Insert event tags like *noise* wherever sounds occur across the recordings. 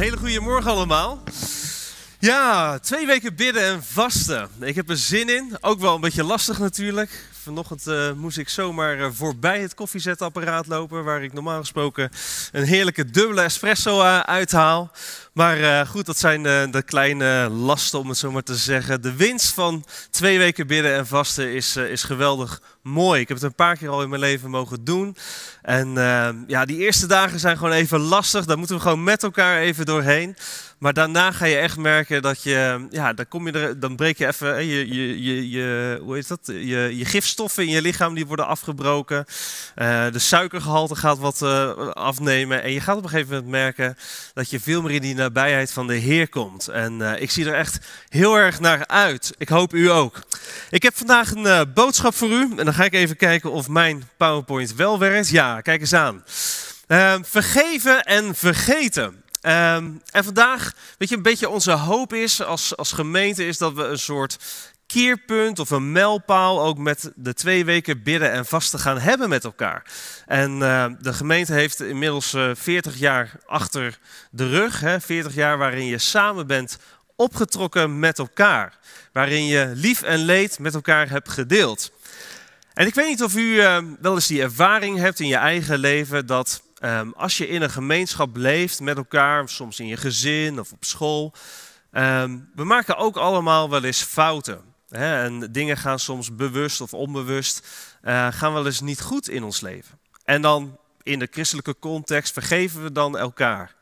hele goede morgen allemaal. Ja, twee weken bidden en vasten. Ik heb er zin in. Ook wel een beetje lastig natuurlijk. Vanochtend eh, moest ik zomaar uh, voorbij het koffiezetapparaat lopen, waar ik normaal gesproken een heerlijke dubbele espresso eh, uithaal. Maar goed, dat zijn de kleine lasten, om het zo maar te zeggen. De winst van twee weken bidden en vasten is, is geweldig mooi. Ik heb het een paar keer al in mijn leven mogen doen. En ja, die eerste dagen zijn gewoon even lastig. Daar moeten we gewoon met elkaar even doorheen. Maar daarna ga je echt merken dat je, ja, dan kom je er, dan breek je even je, je, je, je hoe heet dat? Je, je gifstoffen in je lichaam die worden afgebroken. Eh, de suikergehalte gaat wat eh, afnemen. En je gaat op een gegeven moment merken dat je veel meer in die nabijheid van de Heer komt. En eh, ik zie er echt heel erg naar uit. Ik hoop u ook. Ik heb vandaag een boodschap voor u. En dan ga ik even kijken of mijn PowerPoint wel werkt. Ja, kijk eens aan. vergeven en vergeten. Ehm, en vandaag, weet je, een beetje onze hoop is als, als gemeente is dat we een soort keerpunt of een mijlpaal ook met de twee weken bidden en vasten gaan hebben met elkaar. En ehm, de gemeente heeft inmiddels 40 eh, jaar achter de rug, hè, 40 jaar waarin je samen bent opgetrokken met elkaar, waarin je lief en leed met elkaar hebt gedeeld. En ik weet niet of u ehm, wel eens die ervaring hebt in je eigen leven dat Ehm, als je in een gemeenschap leeft met elkaar, soms in je gezin of op school, ehm, we maken ook allemaal wel eens fouten. Hè? En dingen gaan soms bewust of onbewust, eh, gaan wel eens niet goed in ons leven. En dan in de christelijke context vergeven we dan elkaar.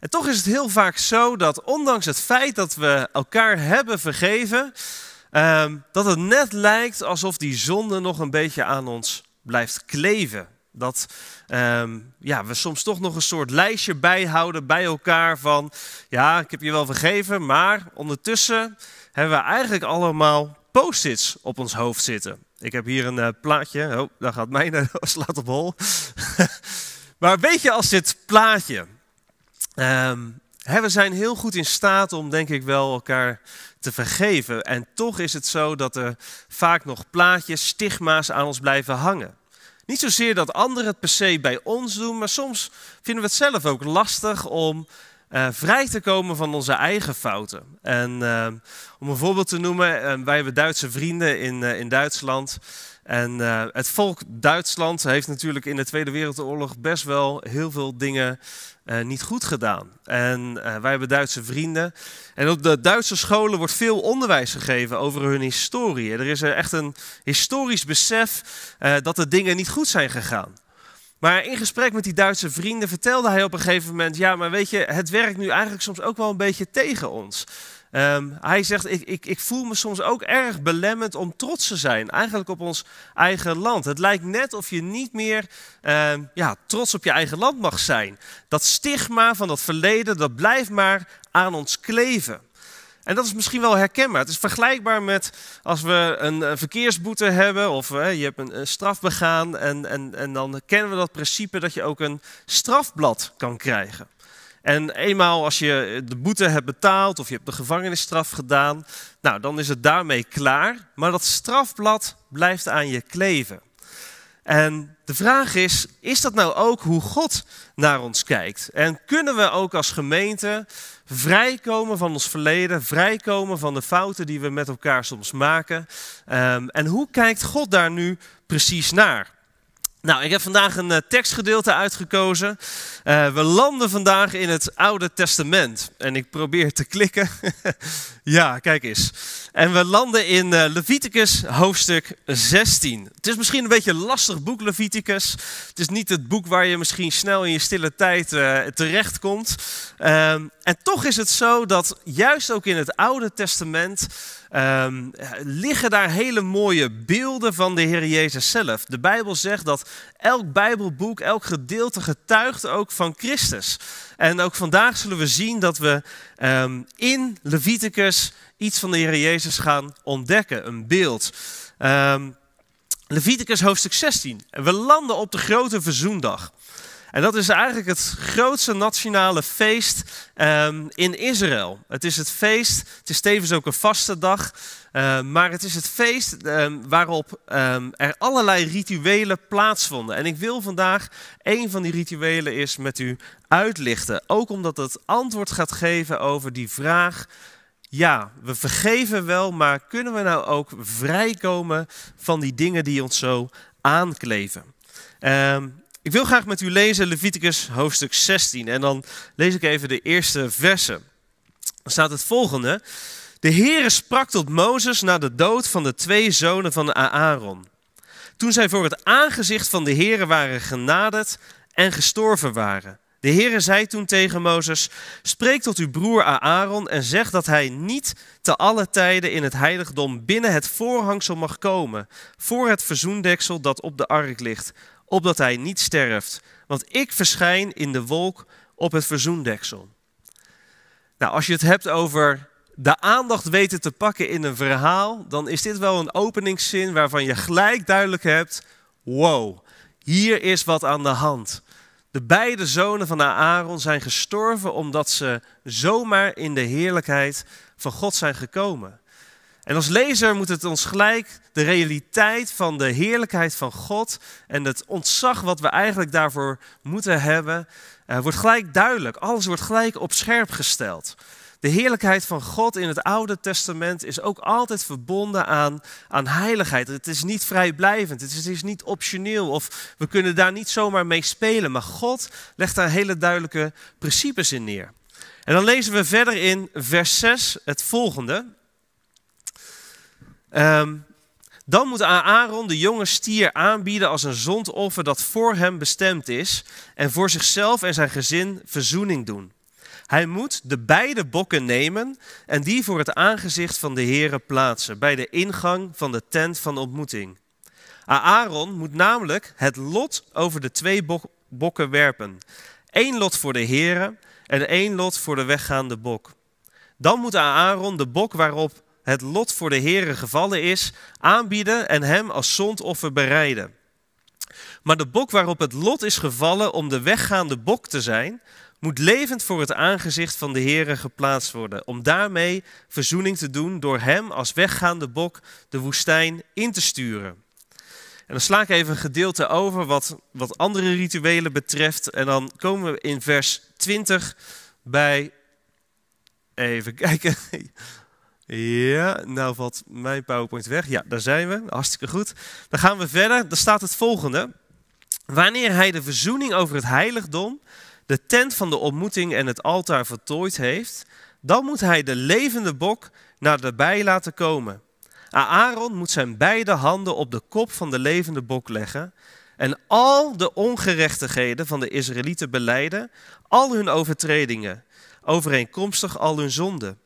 En toch is het heel vaak zo dat ondanks het feit dat we elkaar hebben vergeven, ehm, dat het net lijkt alsof die zonde nog een beetje aan ons blijft kleven. Dat ehm, ja, we soms toch nog een soort lijstje bijhouden bij elkaar van, ja, ik heb je wel vergeven, maar ondertussen hebben we eigenlijk allemaal post-its op ons hoofd zitten. Ik heb hier een eh, plaatje, oh, daar gaat mijn uh, *laughs* slaat op hol. *laughs* maar weet je, als dit plaatje, ehm, we zijn heel goed in staat om denk ik wel elkaar te vergeven. En toch is het zo dat er vaak nog plaatjes, stigma's aan ons blijven hangen. Niet zozeer dat anderen het per se bij ons doen, maar soms vinden we het zelf ook lastig om eh, vrij te komen van onze eigen fouten. En eh, om een voorbeeld te noemen, eh, wij hebben Duitse vrienden in, in Duitsland. En eh, het volk Duitsland heeft natuurlijk in de Tweede Wereldoorlog best wel heel veel dingen eh, niet goed gedaan. En eh, wij hebben Duitse vrienden. En op de Duitse scholen wordt veel onderwijs gegeven over hun historie. Er is echt een historisch besef dat de dingen niet goed zijn gegaan. Maar in gesprek met die Duitse vrienden vertelde hij op een gegeven moment: Ja, maar weet je, het werkt nu eigenlijk soms ook wel een beetje tegen ons. Ehm, hij zegt, ik, ik, ik voel me soms ook erg belemmerd om trots te zijn, eigenlijk op ons eigen land. Het lijkt net of je niet meer ehm, ja, trots op je eigen land mag zijn. Dat stigma van dat verleden, dat blijft maar aan ons kleven. En dat is misschien wel herkenbaar. Het is vergelijkbaar met als we een eh, verkeersboete hebben of eh, je hebt een straf begaan. En, en, en dan kennen we dat principe dat je ook een strafblad kan krijgen. En eenmaal als je de boete hebt betaald of je hebt de gevangenisstraf gedaan, nou, dan is het daarmee klaar. Maar dat strafblad blijft aan je kleven. En de vraag is, is dat nou ook hoe God naar ons kijkt? En kunnen we ook als gemeente vrijkomen van ons verleden, vrijkomen van de fouten die we met elkaar soms maken? Ehm, en hoe kijkt God daar nu precies naar? Nou, ik heb vandaag een eh, tekstgedeelte uitgekozen. Eh, we landen vandaag in het Oude Testament. En ik probeer te klikken. *laughs* ja, kijk eens. En we landen in eh, Leviticus hoofdstuk 16. Het is misschien een beetje een lastig boek, Leviticus. Het is niet het boek waar je misschien snel in je stille tijd uh, terechtkomt. Ehm, en toch is het zo dat juist ook in het Oude Testament um, liggen daar hele mooie beelden van de Heer Jezus zelf. De Bijbel zegt dat elk Bijbelboek, elk gedeelte getuigt ook van Christus. En ook vandaag zullen we zien dat we ehm, in Leviticus iets van de Heer Jezus gaan ontdekken, een beeld. Um, Leviticus hoofdstuk 16. we landen op de grote verzoendag. En dat is eigenlijk het grootste nationale feest ehm, in Israël. Het is het feest, het is tevens ook een vaste dag, ehm, maar het is het feest ehm, waarop er allerlei rituelen plaatsvonden. En ik wil vandaag een van die rituelen is met u uitlichten. Ook omdat het antwoord gaat geven over die vraag ja, we vergeven wel, maar kunnen we nou ook vrijkomen van die dingen die ons zo aankleven? Um, ik wil graag met u lezen Leviticus hoofdstuk 16 en dan lees ik even de eerste versen. Dan staat het volgende. De Heere sprak tot Mozes na de dood van de twee zonen van Aaron. Toen zij voor het aangezicht van de Heere waren genaderd en gestorven waren. De Heere zei toen tegen Mozes: Spreek tot uw broer Aaron en zeg dat hij niet te alle tijden in het heiligdom binnen het voorhangsel mag komen, voor het verzoendeksel dat op de ark ligt, opdat hij niet sterft, want ik verschijn in de wolk op het verzoendeksel. Nou, als je het hebt over de aandacht weten te pakken in een verhaal, dan is dit wel een openingszin waarvan je gelijk duidelijk hebt: wow, hier is wat aan de hand. De beide zonen van Aaron zijn gestorven omdat ze zomaar in de heerlijkheid van God zijn gekomen. En als lezer moet het ons gelijk de realiteit van de heerlijkheid van God en het ontzag wat we eigenlijk daarvoor moeten hebben, eh, wordt gelijk duidelijk. Alles wordt gelijk op scherp gesteld. De heerlijkheid van God in het Oude Testament is ook altijd verbonden aan, aan heiligheid. Het is niet vrijblijvend, het is, het is niet optioneel of we kunnen daar niet zomaar mee spelen. Maar God legt daar hele duidelijke principes in neer. En dan lezen we verder in vers 6 het volgende. Ehm, dan moet Aaron de jonge stier aanbieden als een zondoffer dat voor hem bestemd is en voor zichzelf en zijn gezin verzoening doen. Hij moet de beide bokken nemen en die voor het aangezicht van de Heere plaatsen bij de ingang van de tent van ontmoeting. Aaron moet namelijk het lot over de twee bokken werpen. Eén lot voor de Heere en één lot voor de weggaande bok. Dan moet Aaron de bok waarop het lot voor de Heere gevallen is, aanbieden en hem als zondoffer bereiden. Maar de bok waarop het lot is gevallen om de weggaande bok te zijn, moet levend voor het aangezicht van de Heere geplaatst worden, om daarmee verzoening te doen door hem als weggaande bok de woestijn in te sturen. En dan sla ik even een gedeelte over wat, wat andere rituelen betreft. En dan komen we in vers 20 bij. Even kijken. Ja, nou valt mijn PowerPoint weg. Ja, daar zijn we. Hartstikke goed. Dan gaan we verder. Daar staat het volgende. Wanneer hij de verzoening over het heiligdom, de tent van de ontmoeting en het altaar vertooid heeft, dan moet hij de levende bok naar de bij laten komen. Aaron moet zijn beide handen op de kop van de levende bok leggen en al de ongerechtigheden van de Israëlieten beleiden, al hun overtredingen, overeenkomstig al hun zonden.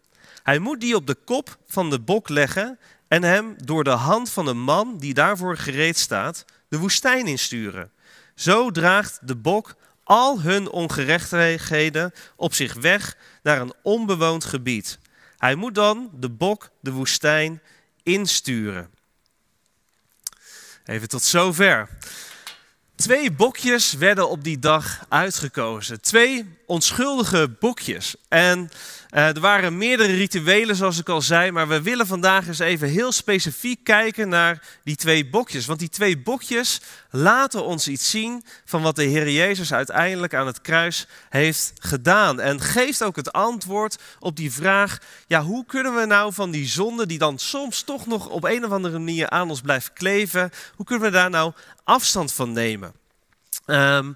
Hij moet die op de kop van de bok leggen en hem door de hand van de man die daarvoor gereed staat, de woestijn insturen. Zo draagt de bok al hun ongerechtigheden op zich weg naar een onbewoond gebied. Hij moet dan de bok de woestijn insturen. Even tot zover. Twee bokjes werden op die dag uitgekozen. Twee onschuldige bokjes. En eh, er waren meerdere rituelen, zoals ik al zei, maar we willen vandaag eens even heel specifiek kijken naar die twee bokjes. Want die twee bokjes laten ons iets zien van wat de Heer Jezus uiteindelijk aan het kruis heeft gedaan. En geeft ook het antwoord op die vraag, ja, hoe kunnen we nou van die zonde die dan soms toch nog op een of andere manier aan ons blijft kleven, hoe kunnen we daar nou afstand van nemen. Ehm,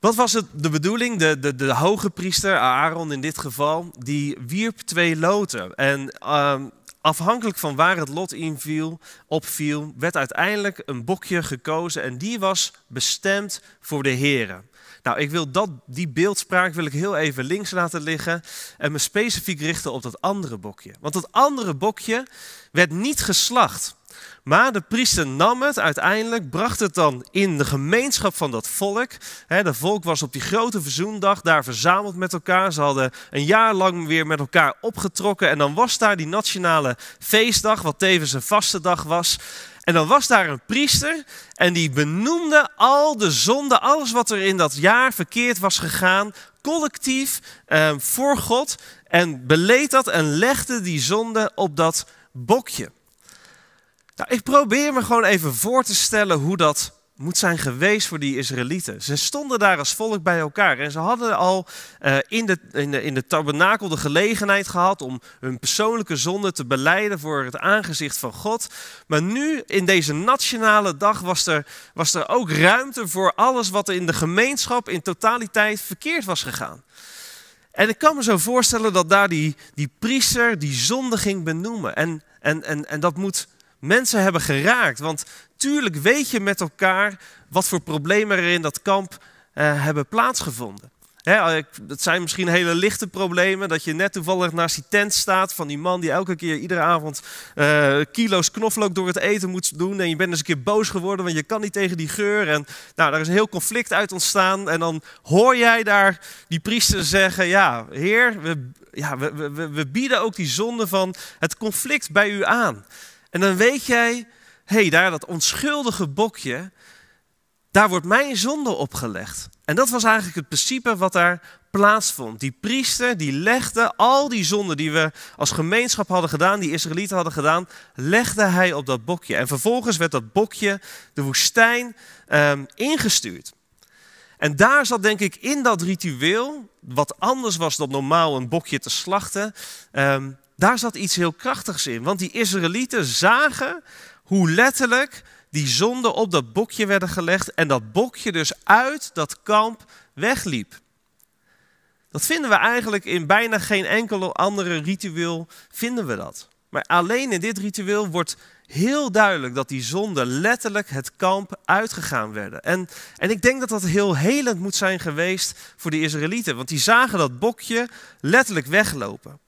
wat was het, de bedoeling? De, de, de hoge priester, Aaron in dit geval, die wierp twee loten. En ehm, afhankelijk van waar het lot inviel, opviel, werd uiteindelijk een bokje gekozen en die was bestemd voor de heren. Nou, ik wil dat, die beeldspraak wil ik heel even links laten liggen en me specifiek richten op dat andere bokje. Want dat andere bokje werd niet geslacht. Maar de priester nam het uiteindelijk, bracht het dan in de gemeenschap van dat volk. Het volk was op die grote verzoendag daar verzameld met elkaar. Ze hadden een jaar lang weer met elkaar opgetrokken. En dan was daar die nationale feestdag, wat tevens een vaste dag was. En dan was daar een priester en die benoemde al de zonden, alles wat er in dat jaar verkeerd was gegaan, collectief ehm, voor God. En beleed dat en legde die zonde op dat bokje. Nou, ik probeer me gewoon even voor te stellen hoe dat moet zijn geweest voor die Israëlieten. Ze stonden daar als volk bij elkaar en ze hadden al eh, in, de, in, de, in de tabernakel de gelegenheid gehad om hun persoonlijke zonde te beleiden voor het aangezicht van God. Maar nu, in deze nationale dag, was er, was er ook ruimte voor alles wat er in de gemeenschap in totaliteit verkeerd was gegaan. En ik kan me zo voorstellen dat daar die, die priester die zonde ging benoemen. En, en, en, en dat moet mensen hebben geraakt. Want tuurlijk weet je met elkaar wat voor problemen er in dat kamp eh, hebben plaatsgevonden. Hè, het eh, zijn misschien hele lichte problemen, dat je net toevallig naast die tent staat van die man die elke keer iedere avond eh, kilo's knoflook door het eten moet doen. En je bent eens dus een keer boos geworden, want je kan niet tegen die geur. En nou, daar is een heel conflict uit ontstaan. En dan hoor jij daar die priester zeggen, ja, heer, we, ja, we, we, we bieden ook die zonde van het conflict bij u aan. En dan weet jij, hé, hey, daar dat onschuldige bokje, daar wordt mijn zonde opgelegd. En dat was eigenlijk het principe wat daar plaatsvond. Die priester die legde al die zonden die we als gemeenschap hadden gedaan, die Israëlieten hadden gedaan, legde hij op dat bokje. En vervolgens werd dat bokje de woestijn ehm, ingestuurd. En daar zat denk ik in dat ritueel, wat anders was dan normaal een bokje te slachten, ehm, daar zat iets heel krachtigs in. Want die Israëlieten zagen hoe letterlijk die zonden op dat bokje werden gelegd en dat bokje dus uit dat kamp wegliep. Dat vinden we eigenlijk in bijna geen enkel andere ritueel vinden we dat. Maar alleen in dit ritueel wordt heel duidelijk dat die zonden letterlijk het kamp uitgegaan werden. En, en ik denk dat dat heel helend moet zijn geweest voor de Israëlieten, want die zagen dat bokje letterlijk weglopen.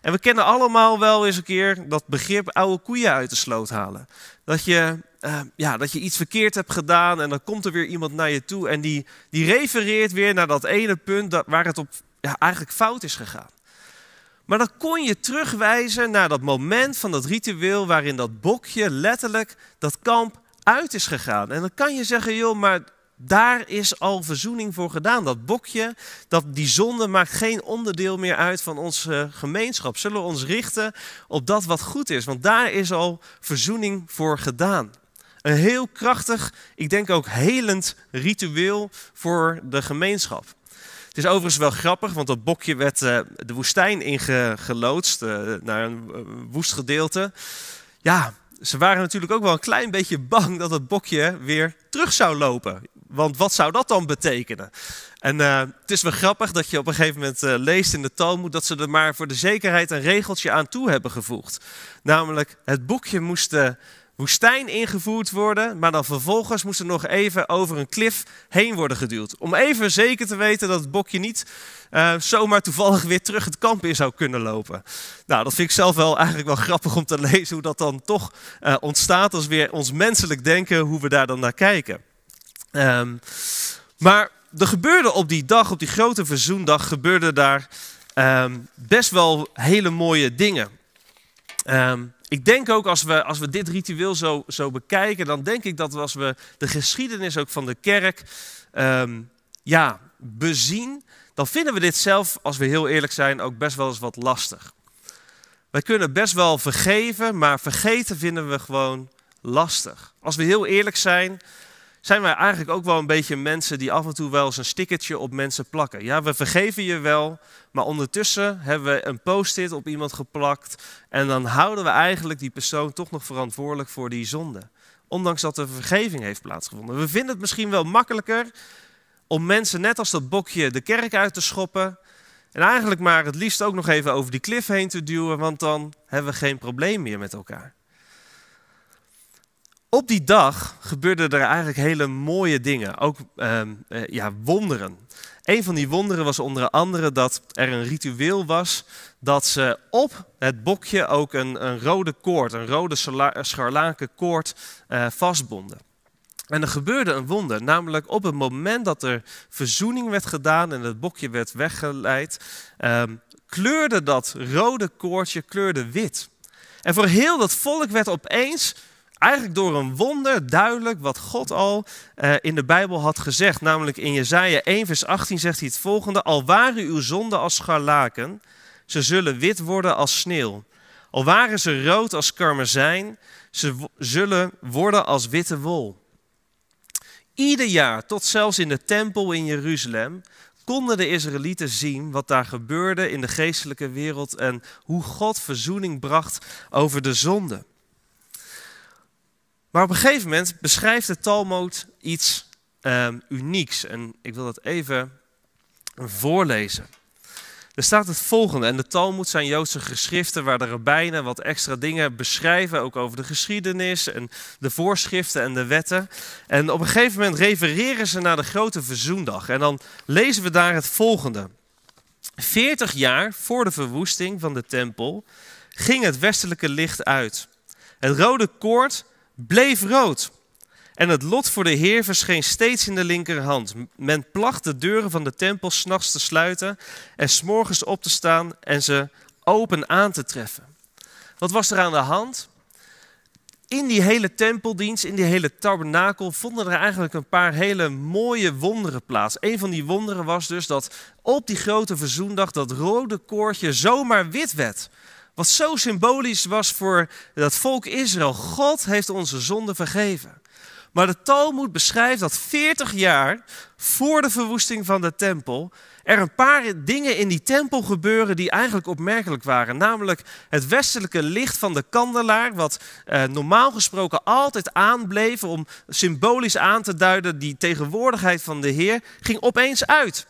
En we kennen allemaal wel eens een keer dat begrip oude koeien uit de sloot halen. Dat je, eh, ja, dat je iets verkeerd hebt gedaan en dan komt er weer iemand naar je toe en die, die refereert weer naar dat ene punt dat, waar het op ja, eigenlijk fout is gegaan. Maar dan kon je terugwijzen naar dat moment van dat ritueel waarin dat bokje letterlijk dat kamp uit is gegaan. En dan kan je zeggen, joh, maar daar is al verzoening voor gedaan. Dat bokje, dat, die zonde maakt geen onderdeel meer uit van onze gemeenschap. Zullen we ons richten op dat wat goed is? Want daar is al verzoening voor gedaan. Een heel krachtig, ik denk ook helend ritueel voor de gemeenschap. Het is overigens wel grappig, want dat bokje werd eh, de woestijn ingeloodst eh, naar een eh, woest gedeelte. Ja, ze waren natuurlijk ook wel een klein beetje bang dat het bokje weer terug zou lopen. Want wat zou dat dan betekenen? En eh, het is wel grappig dat je op een gegeven moment eh, leest in de Talmud dat ze er maar voor de zekerheid een regeltje aan toe hebben gevoegd. Namelijk, het boekje moest de woestijn ingevoerd worden, maar dan vervolgens moest er nog even over een klif heen worden geduwd. Om even zeker te weten dat het bokje niet eh, zomaar toevallig weer terug het kamp in zou kunnen lopen. Nou, dat vind ik zelf wel eigenlijk wel grappig om te *laughs* lezen hoe dat dan toch ontstaat als weer ons menselijk denken, hoe we daar dan naar kijken. Ehm, maar er gebeurde op die dag, op die grote verzoendag, gebeurde daar ehm, best wel hele mooie dingen. Ehm, ik denk ook als we, als we dit ritueel zo, zo bekijken, dan denk ik dat als we de geschiedenis ook van de kerk ja, bezien, dan vinden we dit zelf, als we heel eerlijk zijn, ook best wel eens wat lastig. Wij kunnen best wel vergeven, maar vergeten vinden we gewoon lastig. Als we heel eerlijk zijn, zijn wij eigenlijk ook wel een beetje mensen die af en toe wel eens een stickertje op mensen plakken. Ja, we vergeven je wel, maar ondertussen hebben we een post-it op iemand geplakt en dan houden we eigenlijk die persoon toch nog verantwoordelijk voor die zonde. Ondanks dat er vergeving heeft plaatsgevonden. We vinden het misschien wel makkelijker om mensen net als dat bokje de kerk uit te schoppen. En eigenlijk maar het liefst ook nog even over die klif heen te duwen, want dan hebben we geen probleem meer met elkaar op die dag gebeurden er eigenlijk hele mooie dingen, ook ehm, eh, ja, wonderen. Een van die wonderen was onder andere dat er een ritueel was dat ze op het bokje ook een, een rode koord, een rode scharlaken koord eh, vastbonden. En er gebeurde een wonder, namelijk op het moment dat er verzoening werd gedaan en het bokje werd weggeleid, ehm, kleurde dat rode koordje kleurde wit. En voor heel dat volk werd opeens eigenlijk door een wonder duidelijk wat God al eh, in de Bijbel had gezegd. Namelijk in Jezaja 1 vers 18 zegt hij het volgende. Al waren uw zonden als scharlaken, ze zullen wit worden als sneeuw. Al waren ze rood als karmezijn, ze zullen worden als witte wol. Ieder jaar, tot zelfs in de tempel in Jeruzalem, konden de Israëlieten zien wat daar gebeurde in de geestelijke wereld en hoe God verzoening bracht over de zonde. Maar op een gegeven moment beschrijft de Talmud iets ehm, unieks. En ik wil dat even voorlezen. Er staat het volgende, en de Talmud zijn Joodse geschriften waar de rabbijnen wat extra dingen beschrijven, ook over de geschiedenis en de voorschriften en de wetten. En op een gegeven moment refereren ze naar de grote verzoendag. En dan lezen we daar het volgende. 40 jaar voor de verwoesting van de tempel ging het westelijke licht uit. Het rode koord bleef rood. En het lot voor de Heer verscheen steeds in de linkerhand. Men placht de deuren van de tempel s'nachts te sluiten en s'morgens op te staan en ze open aan te treffen. Wat was er aan de hand? In die hele tempeldienst, in die hele tabernakel, vonden er eigenlijk een paar hele mooie wonderen plaats. Een van die wonderen was dus dat op die grote verzoendag dat rode koordje zomaar wit werd. Wat zo symbolisch was voor dat volk Israël. God heeft onze zonde vergeven. Maar de Talmud beschrijft dat 40 jaar voor de verwoesting van de tempel er een paar dingen in die tempel gebeuren die eigenlijk opmerkelijk waren. Namelijk het westelijke licht van de kandelaar, wat eh, normaal gesproken altijd aanbleef om symbolisch aan te duiden die tegenwoordigheid van de Heer, ging opeens uit.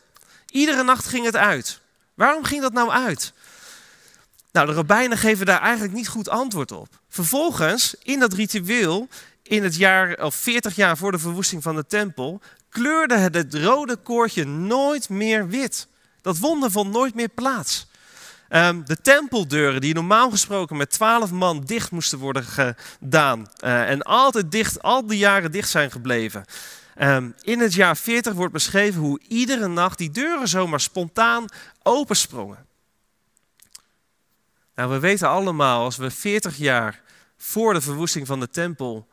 Iedere nacht ging het uit. Waarom ging dat nou uit? Nou, de Robijnen geven daar eigenlijk niet goed antwoord op. Vervolgens, in dat ritueel, in het jaar of 40 jaar voor de verwoesting van de tempel, kleurde het rode koordje nooit meer wit. Dat wonder vond nooit meer plaats. Ehm, de tempeldeuren, die normaal gesproken met twaalf man dicht moesten worden gedaan eh, en altijd dicht, al die jaren dicht zijn gebleven. Ehm, in het jaar 40 wordt beschreven hoe iedere nacht die deuren zomaar spontaan opensprongen. Nou, we weten allemaal, als we 40 jaar voor de verwoesting van de tempel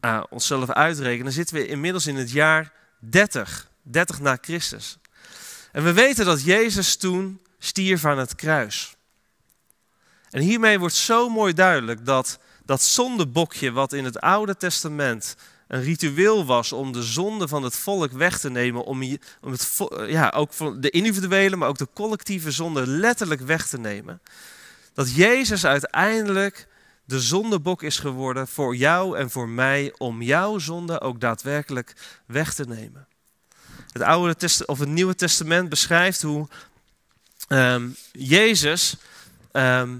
eh, onszelf uitrekenen, dan zitten we inmiddels in het jaar 30, 30 na Christus. En we weten dat Jezus toen stierf aan het kruis. En hiermee wordt zo mooi duidelijk dat dat zondebokje wat in het Oude Testament een ritueel was om de zonde van het volk weg te nemen, om, om het, ja, ook de individuele, maar ook de collectieve zonde letterlijk weg te nemen, dat Jezus uiteindelijk de zondebok is geworden voor jou en voor mij om jouw zonde ook daadwerkelijk weg te nemen. Het, oude of het Nieuwe Testament beschrijft hoe ehm, Jezus ehm,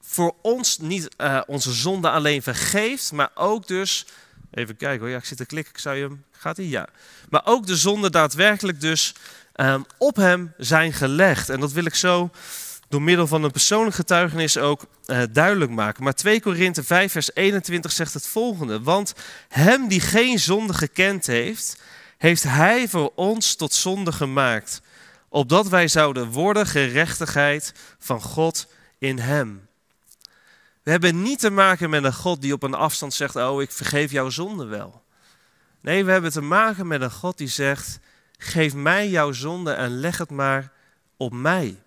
voor ons niet uh, onze zonde alleen vergeeft, maar ook dus, even kijken hoor, ja, ik zit te klikken, ik zou je hem, gaat hij? Ja. Maar ook de zonde daadwerkelijk dus ehm, op hem zijn gelegd. En dat wil ik zo door middel van een persoonlijk getuigenis ook eh, duidelijk maken. Maar 2 Korinthe 5 vers 21 zegt het volgende. Want hem die geen zonde gekend heeft, heeft hij voor ons tot zonde gemaakt. Opdat wij zouden worden gerechtigheid van God in hem. We hebben niet te maken met een God die op een afstand zegt, oh ik vergeef jouw zonde wel. Nee, we hebben te maken met een God die zegt, geef mij jouw zonde en leg het maar op mij.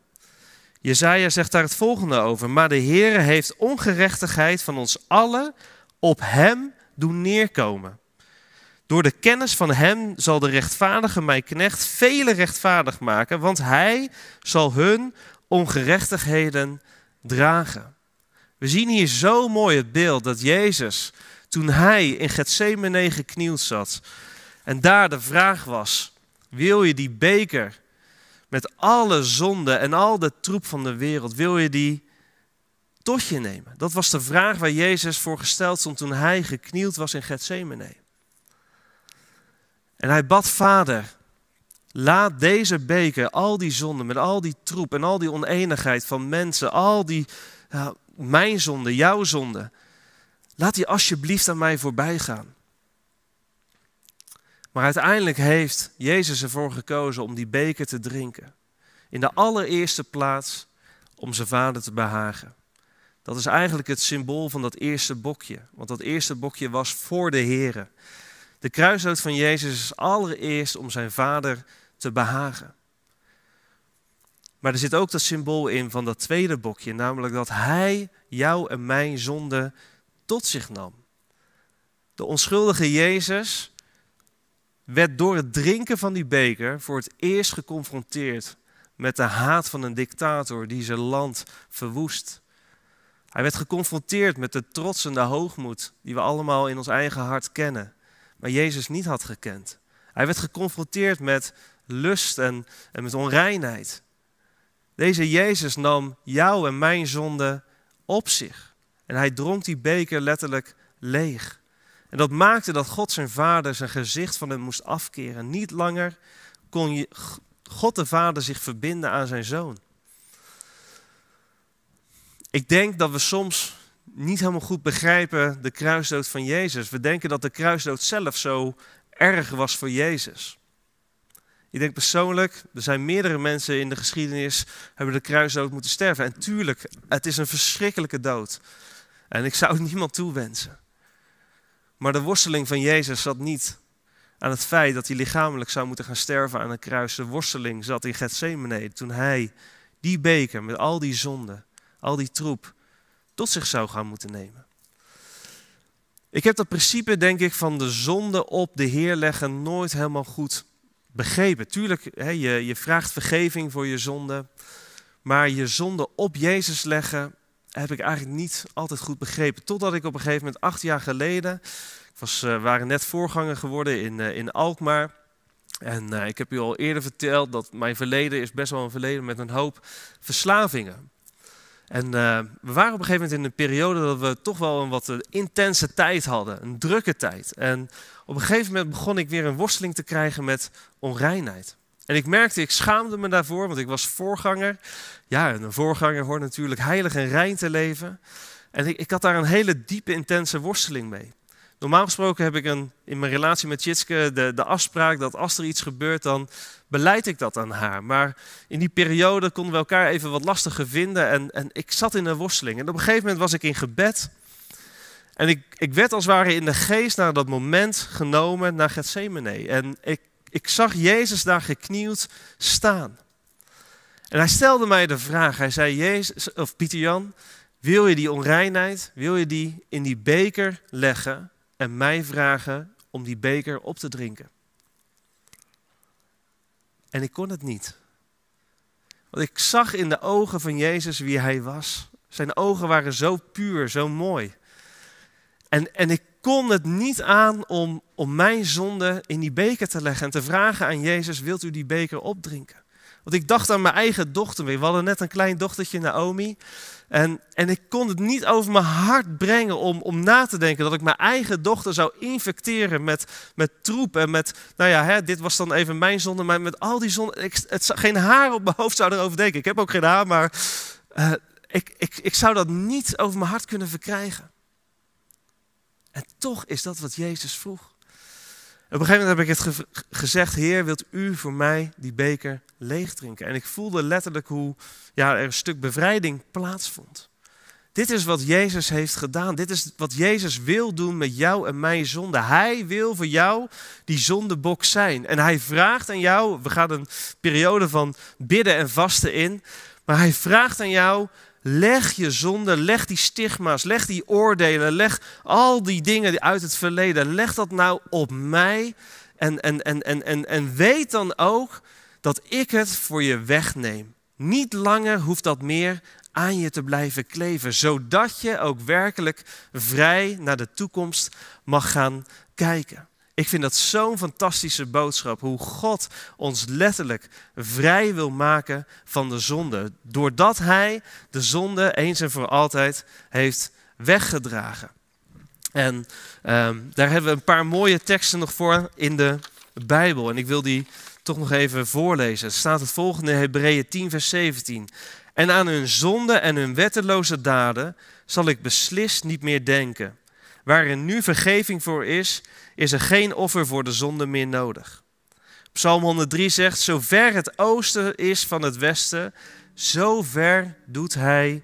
Jezaja zegt daar het volgende over. Maar de Heere heeft ongerechtigheid van ons allen op hem doen neerkomen. Door de kennis van hem zal de rechtvaardige mijn knecht vele rechtvaardig maken, want hij zal hun ongerechtigheden dragen. We zien hier zo mooi het beeld dat Jezus, toen hij in Gethsemane geknield zat en daar de vraag was, wil je die beker met alle zonde en al de troep van de wereld, wil je die tot je nemen? Dat was de vraag waar Jezus voor gesteld stond toen hij geknield was in Gethsemane. En hij bad, Vader, laat deze beker, al die zonde, met al die troep en al die oneenigheid van mensen, al die, mijn zonde, jouw zonde, laat die alsjeblieft aan mij voorbij gaan. Maar uiteindelijk heeft Jezus ervoor gekozen om die beker te drinken. In de allereerste plaats om zijn vader te behagen. Dat is eigenlijk het symbool van dat eerste bokje. Want dat eerste bokje was voor de Heren. De kruisdood van Jezus is allereerst om zijn vader te behagen. Maar er zit ook dat symbool in van dat tweede bokje, namelijk dat hij jou en mijn zonde tot zich nam. De onschuldige Jezus werd door het drinken van die beker voor het eerst geconfronteerd met de haat van een dictator die zijn land verwoest. Hij werd geconfronteerd met de trotsende hoogmoed die we allemaal in ons eigen hart kennen, maar Jezus niet had gekend. Hij werd geconfronteerd met lust en, en met onreinheid. Deze Jezus nam jou en mijn zonde op zich en hij dronk die beker letterlijk leeg. En dat maakte dat God zijn vader zijn gezicht van hem moest afkeren. Niet langer kon je, God de vader zich verbinden aan zijn zoon. Ik denk dat we soms niet helemaal goed begrijpen de kruisdood van Jezus. We denken dat de kruisdood zelf zo erg was voor Jezus. Ik denk persoonlijk, er zijn meerdere mensen in de geschiedenis hebben de kruisdood moeten sterven. En tuurlijk, het is een verschrikkelijke dood. En ik zou het niemand toewensen. Maar de worsteling van Jezus zat niet aan het feit dat hij lichamelijk zou moeten gaan sterven aan een kruis. De worsteling zat in Gethsemane toen hij die beker met al die zonden, al die troep, tot zich zou gaan moeten nemen. Ik heb dat principe, denk ik, van de zonde op de Heer leggen nooit helemaal goed begrepen. Tuurlijk, je, je vraagt vergeving voor je zonde, maar je zonde op Jezus leggen, heb ik eigenlijk niet altijd goed begrepen. Totdat ik op een gegeven moment acht jaar geleden, ik was, eh, waren net voorganger geworden in, eh, in Alkmaar. En eh, ik heb u al eerder verteld dat mijn verleden is best wel een verleden met een hoop verslavingen. En we waren op een gegeven moment in een periode dat we toch wel een wat intense tijd hadden, een drukke tijd. En op een gegeven moment begon ik weer een worsteling te krijgen met onreinheid. En ik merkte, ik schaamde me daarvoor, want ik was voorganger. Ja, en een voorganger hoort natuurlijk heilig en rein te leven. En ik, ik had daar een hele diepe, intense worsteling mee. Normaal gesproken heb ik een, in mijn relatie met Jitske de, de afspraak dat als er iets gebeurt, dan beleid ik dat aan haar. Maar in die periode konden we elkaar even wat lastiger vinden en, en ik zat in een worsteling. En op een gegeven moment was ik in gebed en ik, ik werd als het ware in de geest naar dat moment genomen naar Gethsemane. En ik ik zag Jezus daar geknield staan. En hij stelde mij de vraag, hij zei, Jezus, of Pieter Jan, wil je die onreinheid, wil je die in die beker leggen en mij vragen om die beker op te drinken? En ik kon het niet. Want ik zag in de ogen van Jezus wie hij was. Zijn ogen waren zo puur, zo mooi. En, en ik kon het niet aan om, om mijn zonde in die beker te leggen en te vragen aan Jezus, wilt u die beker opdrinken? Want ik dacht aan mijn eigen dochter. We hadden net een klein dochtertje, Naomi. En, en ik kon het niet over mijn hart brengen om, om na te denken dat ik mijn eigen dochter zou infecteren met, met troep. En met, nou ja, hè, dit was dan even mijn zonde, maar met al die zonde. Ik, het, geen haar op mijn hoofd zou erover denken. Ik heb ook geen haar, maar eh, ik, ik, ik zou dat niet over mijn hart kunnen verkrijgen. En toch is dat wat Jezus vroeg. Op een gegeven moment heb ik het gezegd, Heer, wilt u voor mij die beker leegdrinken? En ik voelde letterlijk hoe ja, er een stuk bevrijding plaatsvond. Dit is wat Jezus heeft gedaan. Dit is wat Jezus wil doen met jou en mijn zonde. Hij wil voor jou die zondebok zijn. En hij vraagt aan jou, we gaan een periode van bidden en vasten in, maar hij vraagt aan jou, Leg je zonde, leg die stigma's, leg die oordelen, leg al die dingen uit het verleden. Leg dat nou op mij en, en, en, en, en, en weet dan ook dat ik het voor je wegneem. Niet langer hoeft dat meer aan je te blijven kleven, zodat je ook werkelijk vrij naar de toekomst mag gaan kijken. Ik vind dat zo'n fantastische boodschap. Hoe God ons letterlijk vrij wil maken van de zonde. Doordat Hij de zonde eens en voor altijd heeft weggedragen. En ehm, daar hebben we een paar mooie teksten nog voor in de Bijbel. En ik wil die toch nog even voorlezen. Er staat het volgende in Hebreeën 10, vers 17. En aan hun zonde en hun wetteloze daden zal ik beslist niet meer denken. Waar er nu vergeving voor is, is er geen offer voor de zonde meer nodig. Psalm 103 zegt, zover het oosten is van het westen, zo ver doet Hij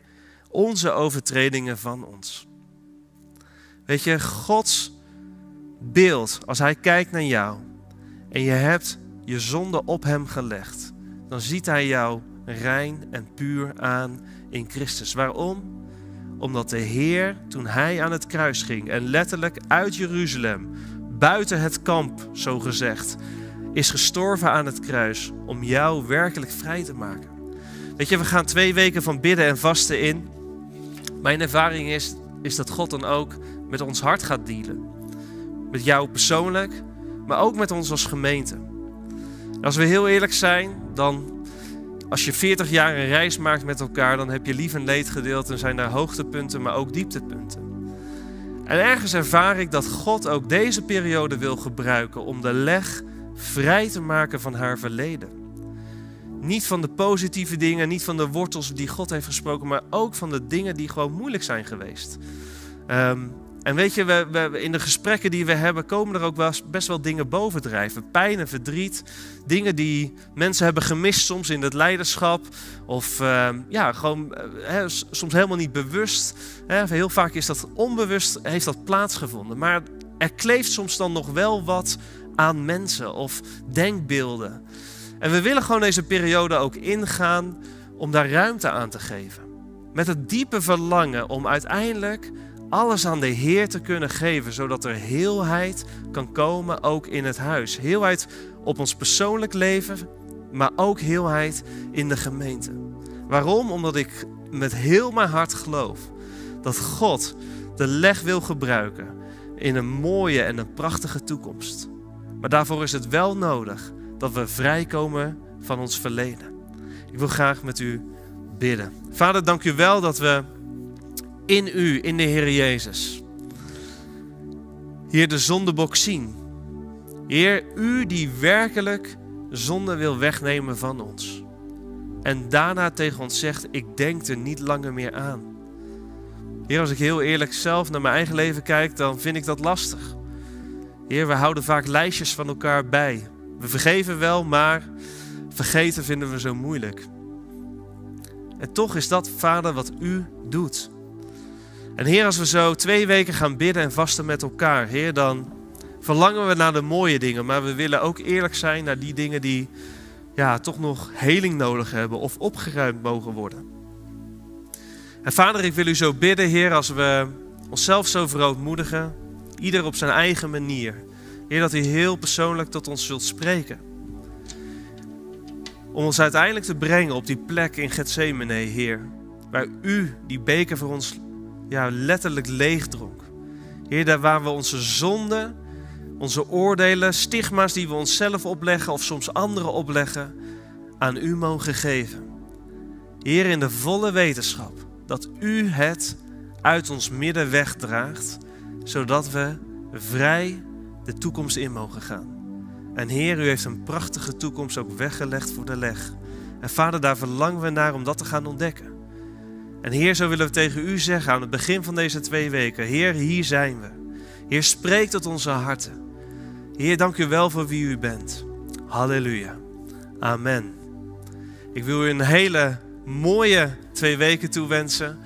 onze overtredingen van ons. Weet je, Gods beeld, als Hij kijkt naar jou en je hebt je zonde op Hem gelegd, dan ziet Hij jou rein en puur aan in Christus. Waarom? Omdat de Heer, toen hij aan het kruis ging en letterlijk uit Jeruzalem, buiten het kamp, zo gezegd, is gestorven aan het kruis om jou werkelijk vrij te maken. Weet je, we gaan twee weken van bidden en vasten in. Mijn ervaring is, is dat God dan ook met ons hart gaat dealen. Met jou persoonlijk, maar ook met ons als gemeente. En als we heel eerlijk zijn, dan als je 40 jaar een reis maakt met elkaar, dan heb je lief en leed gedeeld en zijn daar hoogtepunten, maar ook dieptepunten. En ergens ervaar ik dat God ook deze periode wil gebruiken om de leg vrij te maken van haar verleden. Niet van de positieve dingen, niet van de wortels die God heeft gesproken, maar ook van de dingen die gewoon moeilijk zijn geweest. Um, en weet je, we, we, in de gesprekken die we hebben, komen er ook wel, best wel dingen bovendrijven. Pijn en verdriet. Dingen die mensen hebben gemist, soms in het leiderschap. Of ehm, ja, gewoon eh, soms helemaal niet bewust. Heel vaak is dat onbewust, heeft dat plaatsgevonden. Maar er kleeft soms dan nog wel wat aan mensen of denkbeelden. En we willen gewoon deze periode ook ingaan om daar ruimte aan te geven. Met het diepe verlangen om uiteindelijk alles aan de Heer te kunnen geven, zodat er heelheid kan komen ook in het huis. Heelheid op ons persoonlijk leven, maar ook heelheid in de gemeente. Waarom? Omdat ik met heel mijn hart geloof dat God de leg wil gebruiken in een mooie en een prachtige toekomst. Maar daarvoor is het wel nodig dat we vrijkomen van ons verleden. Ik wil graag met u bidden. Vader, dank u wel dat we in u, in de Heer Jezus. Heer, de zondebok zien. Heer, u die werkelijk zonde wil wegnemen van ons. En daarna tegen ons zegt, ik denk er niet langer meer aan. Heer, als ik heel eerlijk zelf naar mijn eigen leven kijk, dan vind ik dat lastig. Heer, we houden vaak lijstjes van elkaar bij. We vergeven wel, maar vergeten vinden we zo moeilijk. En toch is dat, Vader, wat u doet. En Heer, als we zo twee weken gaan bidden en vasten met elkaar, Heer, dan verlangen we naar de mooie dingen, maar we willen ook eerlijk zijn naar die dingen die ja, toch nog heling nodig hebben of opgeruimd mogen worden. En Vader, ik wil u zo bidden, Heer, als we onszelf zo verootmoedigen, ieder op zijn eigen manier. Heer, dat u heel persoonlijk tot ons zult spreken. Om ons uiteindelijk te brengen op die plek in Gethsemane, Heer, waar u die beker voor ons ja, letterlijk leegdronk. Heer, daar waar we onze zonden, onze oordelen, stigma's die we onszelf opleggen of soms anderen opleggen, aan u mogen geven. Heer, in de volle wetenschap dat u het uit ons midden wegdraagt, zodat we vrij de toekomst in mogen gaan. En Heer, u heeft een prachtige toekomst ook weggelegd voor de leg. En Vader, daar verlangen we naar om dat te gaan ontdekken. En Heer, zo willen we tegen u zeggen aan het begin van deze twee weken: Heer, hier zijn we. Heer, spreek tot onze harten. Heer, dank u wel voor wie u bent. Halleluja. Amen. Ik wil u een hele mooie twee weken toewensen.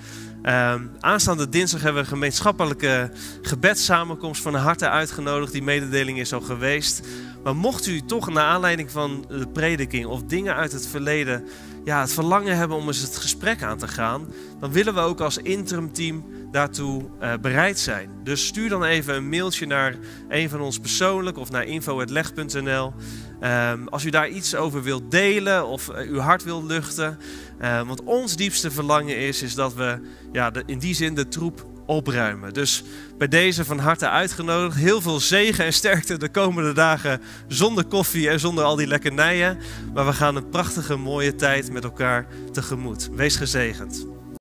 Ehm, aanstaande dinsdag hebben we een gemeenschappelijke gebedssamenkomst van harte uitgenodigd. Die mededeling is al geweest. Maar mocht u toch naar aanleiding van de prediking of dingen uit het verleden ja, het verlangen hebben om eens het gesprek aan te gaan, dan willen we ook als interimteam daartoe eh, bereid zijn. Dus stuur dan even een mailtje naar een van ons persoonlijk of naar info.leg.nl. Ehm, als u daar iets over wilt delen of eh, uw hart wilt luchten. Eh, want ons diepste verlangen is, is dat we ja, in die zin de troep opruimen. Dus bij deze van harte uitgenodigd. Heel veel zegen en sterkte de komende dagen zonder koffie en zonder al die lekkernijen. Maar we gaan een prachtige, mooie tijd met elkaar tegemoet. Wees gezegend.